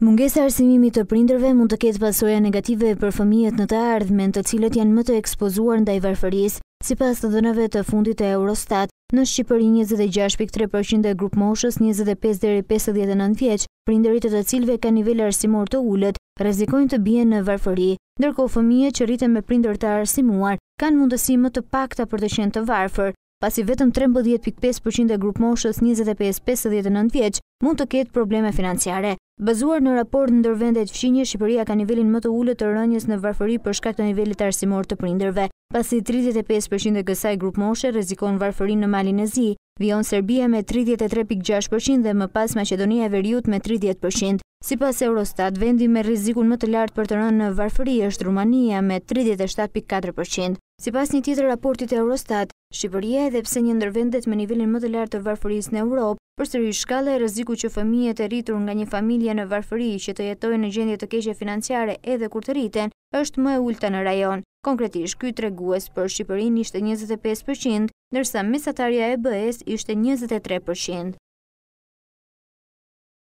Mungesa arsimimit të prindërve mund të ketë pasoja negative për fëmijët në të ardhmen të cilët janë më të ekspozuar ndaj varfëris, si pas të dënëve të fundit të Eurostat, në Shqipëri 26.3% e grup moshës 25-59 vjeq, prindërit të të cilve ka nivel arsimor të ullët, rezikojnë të bje në varfëri, nërko fëmijët që rritën me prindër të arsimuar, kanë mundësi më të pakta për të qenë të varfër, pasi vetëm 13.5% e grup moshës 25-59 vjeq mund të ketë probleme financiare. Bazuar në raport në dërvendet fshinje, Shqipëria ka nivelin më të ullët të rënjës në varfëri për shkak të nivelit arsimor të prinderve. Pasi 35% dhe gësaj grup moshe rezikon varfëri në malin e zi, vion Serbia me 33.6% dhe më pas Macedonia e Veriut me 30%. Si pas Eurostat, vendi me rizikun më të lartë për të rënë në varfëri është Rumania me 37.4%. Si pas një tjetër raportit e Eurostat, Shqipëria edhe pse një ndërvendet me nivelin më të lartë të varfëris në Europë, Përsëri shkalla e rëziku që fëmijët e rritur nga një familje në varfëri që të jetojnë në gjendje të keqe financiare edhe kur të rriten, është më e ulta në rajon. Konkretisht, ky tregues për Shqipërinë ishte 25%, ndërsa mesatarja e be ishte 23%.